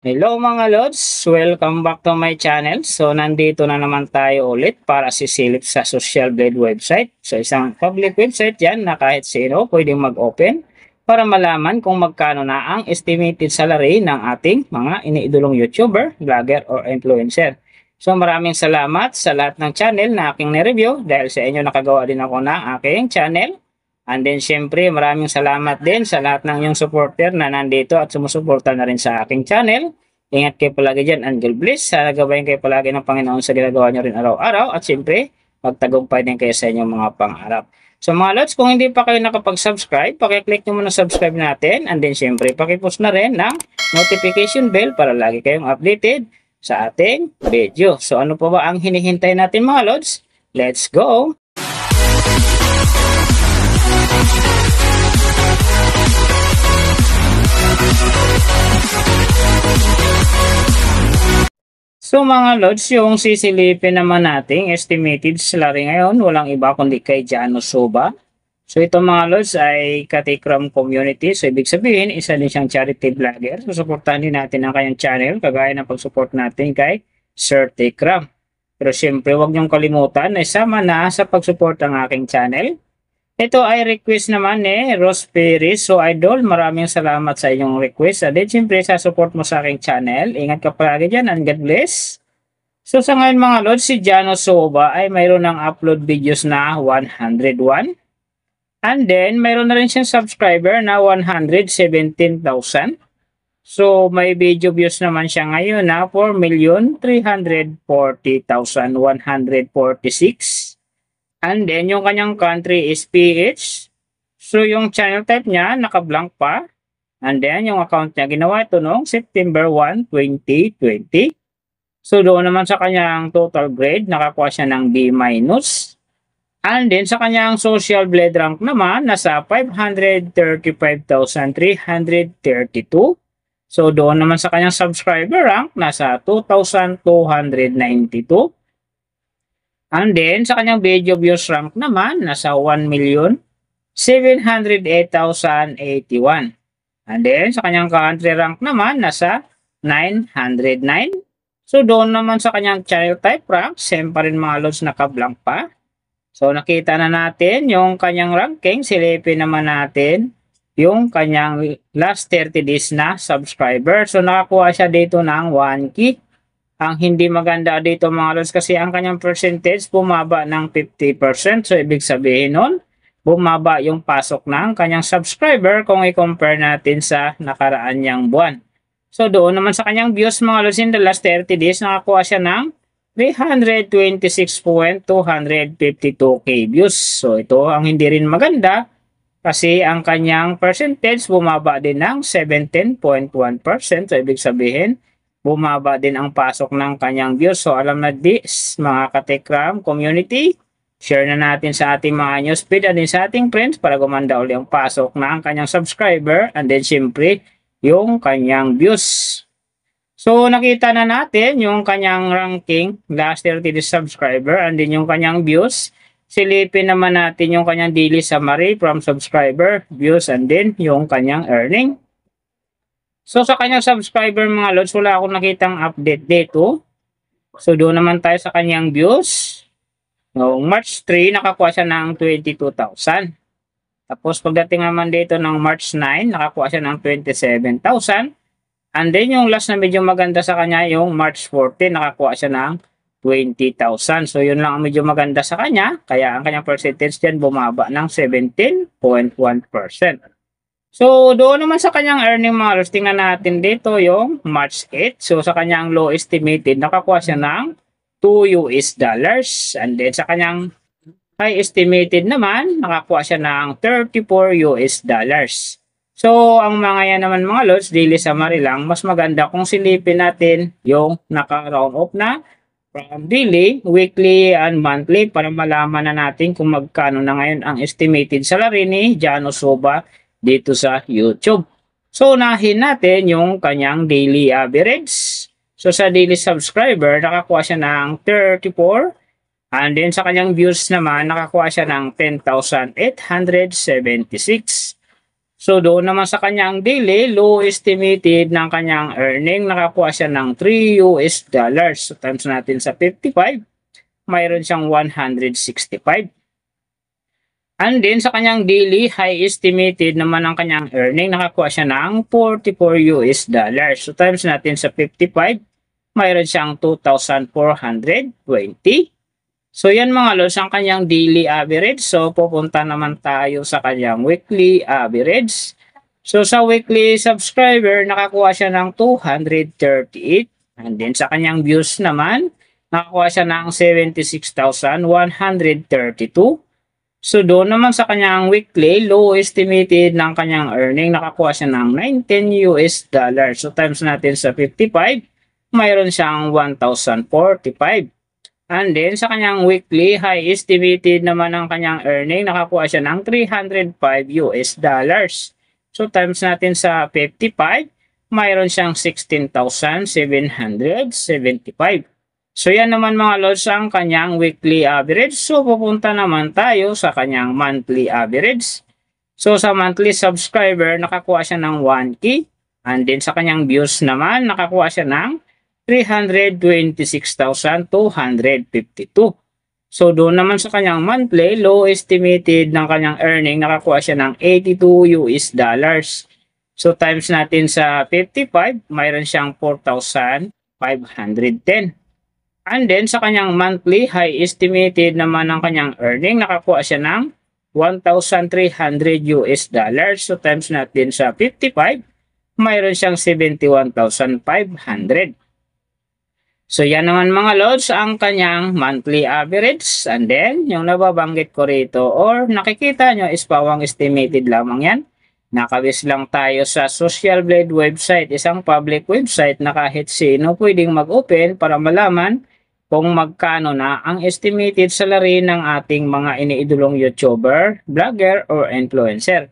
Hello mga lods, welcome back to my channel. So nandito na naman tayo ulit para sisilip sa Social Blade website. So isang public website yan na kahit sino pwedeng mag-open para malaman kung magkano na ang estimated salary ng ating mga iniidolong YouTuber, vlogger or influencer. So maraming salamat sa lahat ng channel na aking nireview dahil sa inyo nakagawa din ako ng aking channel And then syempre maraming salamat din sa lahat ng iyong supporter na nandito at sumusuporta na rin sa aking channel. Ingat kayo palagi dyan Angel God bless. Sana kayo palagi ng Panginoon sa ginagawa nyo rin araw-araw at syempre magtagumpay din kayo sa inyong mga pangarap. So mga lods, kung hindi pa kayo nakapag-subscribe, pakiclick nyo muna subscribe natin and then syempre pakipost na rin ng notification bell para lagi kayong updated sa ating video. So ano pa ba ang hinihintay natin mga lods? Let's go! So mga lords, yung sisilipin naman nating estimated salary ngayon, walang iba kundi kay Jano Soba. So ito mga lords ay Katikram Community. So ibig sabihin, isa din siyang charity vlogger. So supportahan din natin ang kanyang channel, kagaya ng pag-support natin kay Sir Tikram. Pero siyempre, huwag niyong kalimutan na isama na sa pag-support ang aking channel ito ay request naman ni eh, Rose Perez. So idol, maraming salamat sa inyong request. At siyempre sa support mo sa aking channel. Ingat ka palagi dyan and God bless. So sa ngayon mga lord, si Jano Soba ay mayroon ng upload videos na 101. And then mayroon na rin siyang subscriber na 117,000. So may video views naman siya ngayon na 4,340,146. And then, yung kanyang country is PH. So, yung channel type niya, naka-blank pa. And then, yung account niya, ginawa ito noong September 1, 2020. So, doon naman sa kanyang total grade, nakakuha siya ng B-. And then, sa kanyang social blade rank naman, nasa 535,332. So, doon naman sa kanyang subscriber rank, nasa 2,292. And then, sa kanyang video views rank naman, nasa 1,708,081. And then, sa kanyang country rank naman, nasa 909. So, doon naman sa kanyang channel type rank, same pa rin mga loads blank pa. So, nakita na natin yung kanyang ranking. Silipin naman natin yung kanyang last 30 days na subscriber. So, nakakuha siya dito ng 1K ang hindi maganda dito mga lods kasi ang kanyang percentage bumaba ng 50%. So ibig sabihin nun, bumaba yung pasok ng kanyang subscriber kung i-compare natin sa nakaraan niyang buwan. So doon naman sa kanyang views mga lods in the last 30 days nakakuha siya ng 326.252k views. So ito ang hindi rin maganda kasi ang kanyang percentage bumaba din ng 17.1%. So ibig sabihin, bumaba din ang pasok ng kanyang views. So alam na this mga katekram community. Share na natin sa ating mga newsfeed at din sa ating friends para gumanda uli ang pasok ng kanyang subscriber and then syempre yung kanyang views. So nakita na natin yung kanyang ranking last 30 days subscriber and din yung kanyang views. Silipin naman natin yung kanyang daily summary from subscriber, views and then yung kanyang earning. So sa kanyang subscriber mga lords, wala akong nakitang update dito. So doon naman tayo sa kanyang views. Noong March 3, nakakuha siya ng 22,000. Tapos pagdating naman dito ng March 9, nakakuha siya ng 27,000. And then yung last na medyo maganda sa kanya, yung March 14, nakakuha siya ng 20,000. So yun lang ang medyo maganda sa kanya. Kaya ang kanyang percentage dyan bumaba ng 17.1%. So, doon naman sa kanyang earning mga tingnan natin dito yung March 8. So, sa kanyang low estimated, nakakuha siya ng 2 US dollars. And then, sa kanyang high estimated naman, nakakuha siya ng 34 US dollars. So, ang mga yan naman mga lods, daily summary lang, mas maganda kung silipin natin yung naka-round off na from daily, weekly, and monthly para malaman na natin kung magkano na ngayon ang estimated salary ni Jano Soba dito sa YouTube. So, unahin natin yung kanyang daily average. So, sa daily subscriber, nakakuha siya ng 34. And then, sa kanyang views naman, nakakuha siya ng 10,876. So, doon naman sa kanyang daily, low estimated ng kanyang earning, nakakuha siya ng 3 US dollars. So, times natin sa 55, mayroon siyang 165. And then sa kanyang daily high estimated naman ang kanyang earning, nakakuha siya ng 44 US dollars. So times natin sa 55, mayroon siyang 2,420. So yan mga lods ang kanyang daily average. So pupunta naman tayo sa kanyang weekly average. So sa weekly subscriber, nakakuha siya ng 238. And then sa kanyang views naman, nakakuha siya ng 76,132. So doon naman sa kanyang weekly, low estimated ng kanyang earning, nakakuha siya ng 19 US dollars. So times natin sa 55, mayroon siyang 1,045. And then sa kanyang weekly, high estimated naman ng kanyang earning, nakakuha siya ng 305 US dollars. So times natin sa 55, mayroon siyang 16,775. So yan naman mga lords ang kanyang weekly average. So pupunta naman tayo sa kanyang monthly average. So sa monthly subscriber, nakakuha siya ng 1K. And then sa kanyang views naman, nakakuha siya ng 326,252. So doon naman sa kanyang monthly, low estimated ng kanyang earning, nakakuha siya ng 82 US dollars. So times natin sa 55, mayroon siyang 4,510. And then sa kanyang monthly high estimated naman ang kanyang earning, nakakuha siya ng 1,300 US dollars. So times natin sa 55, mayroon siyang 71,500. So yan naman mga lords ang kanyang monthly average. And then yung nababanggit ko rito or nakikita nyo is pawang estimated lamang yan Nakabis lang tayo sa Social Blade website, isang public website na kahit sino pwedeng mag-open para malaman kung magkano na ang estimated salary ng ating mga iniidolong YouTuber, blogger, or influencer.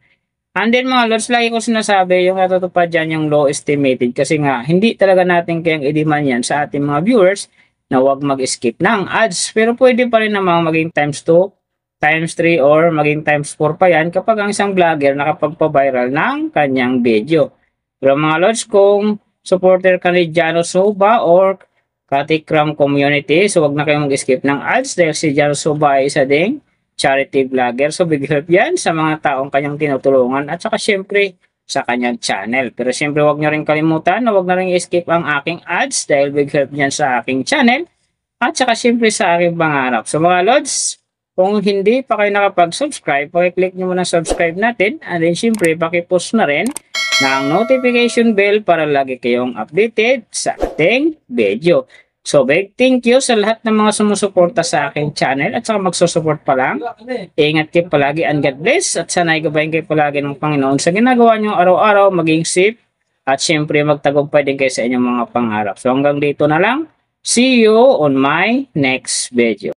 And then mga lords, lagi ko sinasabi yung natutupad dyan yung low estimated kasi nga hindi talaga natin kayang i-demand yan sa ating mga viewers na huwag mag-skip ng ads. Pero pwede pa rin namang maging times 2 times 3 or maging times 4 pa yan kapag ang isang vlogger nakapagpa-viral ng kanyang video. Pero mga lords, kung supporter ka ni Jano Soba or Katikram Community, so wag na kayong mag-skip ng ads dahil si Jano Soba ay isa ding charity vlogger. So big help yan sa mga taong kanyang tinutulungan at saka syempre sa kanyang channel. Pero syempre wag nyo rin kalimutan na wag na rin i-skip ang aking ads dahil big help yan sa aking channel at saka syempre sa aking pangarap. So mga lords, kung hindi pa kayo nakapag-subscribe, pakiclick nyo muna subscribe natin. And then syempre, pakipost na rin ng notification bell para lagi kayong updated sa ating video. So, big thank you sa lahat ng mga sumusuporta sa aking channel at saka magsusupport pa lang. Ingat kayo palagi and God bless at sana'y gabayin kayo palagi ng Panginoon sa ginagawa nyo araw-araw, maging safe at syempre magtagumpay din kayo sa inyong mga pangarap. So, hanggang dito na lang. See you on my next video.